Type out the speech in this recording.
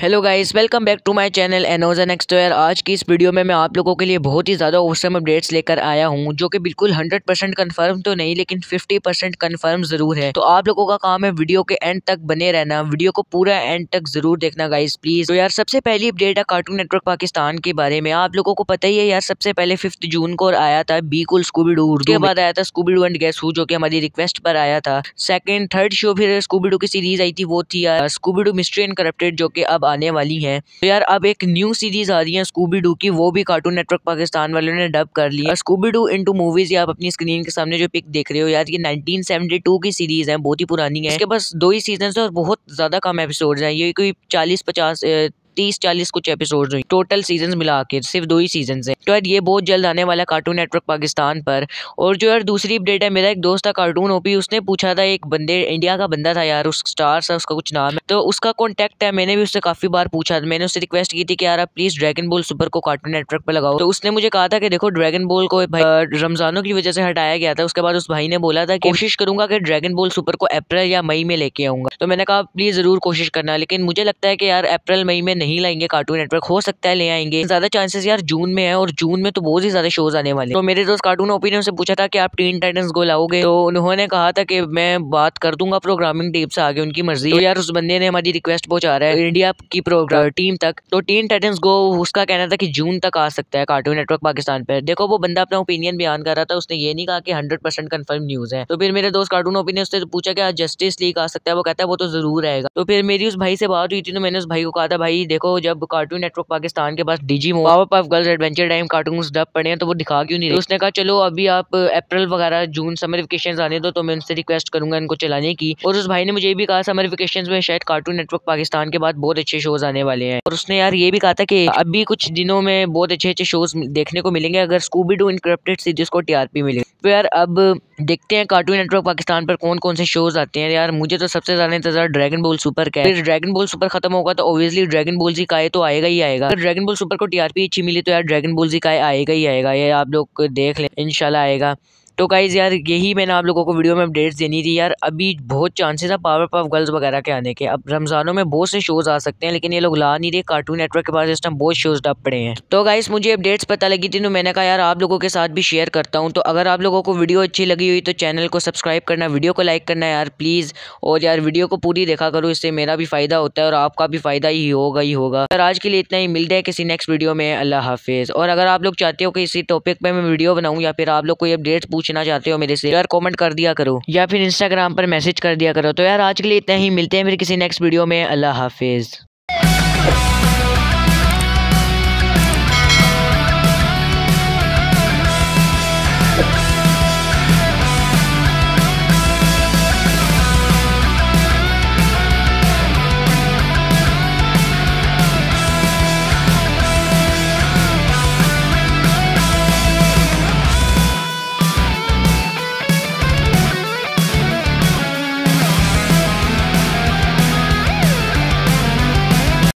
hello guys welcome back to my channel एनोज एन एक्सटोयर आज की इस वीडियो में मैं आप लोगों के लिए बहुत ही ज़्यादा औसम अपडेट्स लेकर आया हूं जो कि बिल्कुल 100 परसेंट कन्फर्म तो नहीं लेकिन 50 परसेंट कन्फर्म ज़रूर है तो आप लोगों का काम है वीडियो के एंड तक बने रहना वीडियो को पूरा एंड तक ज़रूर देखना गाइज प्लीज़ तो यार सबसे पहली अपडेट है कार्टून नेटवर्क पाकिस्तान के बारे में आप लोगों को पता ही है यार सबसे पहले फिफ्थ जून को आया था बी कुल स्कूबी डू उसके बाद आया था स्कूबी डू एंड गैस जो कि हमारी रिक्वेस्ट पर आया था सेकेंड थर्ड शो फिर स्कूबी डू की सीरीज आई थी वो थी यार Scooby Doo mystery and incorporated जो कि अब आने वाली है तो यार अब एक न्यू सीरीज आ रही है स्कूबी डू की वो भी कार्टून नेटवर्क पाकिस्तान वालों ने डब कर ली स्कूबी डू इंटू मूवीज आप अपनी स्क्रीन के सामने जो पिक देख रहे हो यार ये 1972 की सीरीज है बहुत ही पुरानी है इसके बस दो ही सीजन है और बहुत ज्यादा कम एपिसोड है ये कोई चालीस पचास तीस चालीस कुछ एपिसोड हुई टोटल सीजन मिला के सिर्फ दो ही सीजन है तो यार ये बहुत जल्द आने वाला कार्टून नेटवर्क पाकिस्तान पर और जो यार दूसरी अपडेट है मेरा एक दोस्त था कार्टून ओपी उसने पूछा था एक बंदे इंडिया का बंदा था यार उस स्टार था उसका कुछ नाम है तो उसका कॉन्टेक्ट है मैंने भी उससे काफी बार पूछा मैंने उससे रिक्वेस्ट की थी कि यार आप प्लीज ड्रैगन बॉल सुपर को कार्टून नेटवर्क पर लगाओ तो उसने मुझे कहा था कि देखो ड्रैगन बॉल को रमजानों की वजह से हटाया गया था उसके बाद उस भाई ने बोला था कोशिश करूंगा कि ड्रैगन बॉल सुपर को अप्रैल या मई में लेके आऊंगा तो मैंने कहा प्लीज़ ज़रूर कोशिश करना लेकिन मुझे लगता है कि यार अप्रैल मई में नहीं लाएंगे कार्टून नेटवर्क हो सकता है ले आएंगे ज़्यादा चांसेस यार जून में है और जून में तो बहुत ही ज़्यादा शोज आने वाले तो मेरे दोस्त कार्टून ओपिनियन से पूछा था कि आप टीन टाइटन्स को लाओगे तो उन्होंने कहा था कि मैं बात कर दूंगा प्रोग्रामिंग टीम से आगे उनकी मर्जी तो यार उस बंदे ने हमारी रिक्वेस्ट पहुंचा रहा है इंडिया की प्रोग्राम टीम तक तो टीन टाइटन्स गो उसका कहना था कि जून तक आ सकता है कार्टून नेटवर्क पाकिस्तान पर देखो वो बंदा अपना ओपिनियन बयान कर रहा था उसने ये नहीं कहा कि हंड्रेड परसेंट कन्फर्म न्यूज़ है तो फिर मेरे दोस्त कार्टून ओपिनियन से पूछा कि जस्टिस लीग आ सकता है वो कहता है वो तो ज़रूर आएगा तो फिर मेरी उस भाई से बात हुई थी तो मैंने उस भाई को कहा था भाई देखो जब कार्टून नेटवर्क पाकिस्तान के पास DG mobile girls Adventure Time cartoon dub पड़े हैं तो वो दिखा क्यों नहीं रहे उसने कहा चलो अभी आप अप्रैल वगैरह जून समर वेकेशन आने दो तो मैं उनसे रिक्वेस्ट करूंगा इनको चलाने की और उस भाई ने मुझे भी कहा समर वेकेशन में शायद कार्टून नेटवर्क पाकिस्तान के बाद बहुत अच्छे शोज आने वाले हैं और उसने यार ये भी कहा था कि अभी कुछ दिनों में बहुत अच्छे अच्छे शोज देखने को मिलेंगे अगर स्कूबी डू इनक्रप्टेड सीरीज को टीआरपी मिलेगी तो यार अब देखते हैं कार्टून नेटवर्क पाकिस्तान पर कौन कौन से शोज आते हैं यार मुझे तो सबसे ज़्यादा इंतजार ड्रैगन बॉल सुपर का है फिर ड्रैगन बॉल सुपर खत्म होगा तो ऑब्वियसली ड्रैगन बॉल जी का है तो आएगा ही आएगा अगर ड्रैगन बॉल सुपर को टीआरपी अच्छी मिली तो यार ड्रैगन बॉल जी का आएगा ही आएगा ये आप लोग देख लें इनशाला आएगा तो गाइज़ यार यही मैंने आप लोगों को वीडियो में अपडेट्स देनी थी यार अभी बहुत चांसेस है पावर पफ गर्ल्स वगैरह के आने के अब रमज़ानों में बहुत से शोज़ आ सकते हैं लेकिन ये लोग ला नहीं रहे कार्टून नेटवर्क के पास इस टाइम बहुत शोज़ डब पड़े हैं तो गाइज़ मुझे अपडेट्स पता लगी थी तो मैंने कहा यार आप लोगों के साथ भी शेयर करता हूँ तो अगर आप लोगों को वीडियो अच्छी लगी हुई तो चैनल को सब्सक्राइब करना वीडियो को लाइक करना यार प्लीज़ और यार वीडियो को पूरी देखा करो इससे मेरा भी फ़ायदा होता है और आपका भी फ़ायदा ही होगा ही होगा यार आज के लिए इतना ही मिलता है किसी नेक्स्ट वीडियो में अल्लाह हाफिज़ और अगर आप लोग चाहते हो कि इसी टॉपिक पर मैं वीडियो बनाऊँ या फिर आप लोग कोई अपडेट्स पूछ पूछना चाहते हो मेरे से यार कॉमेंट कर दिया करो या फिर इंस्टाग्राम पर मैसेज कर दिया करो तो यार आज के लिए इतना ही मिलते हैं फिर किसी नेक्स्ट वीडियो में अल्लाह हाफिज़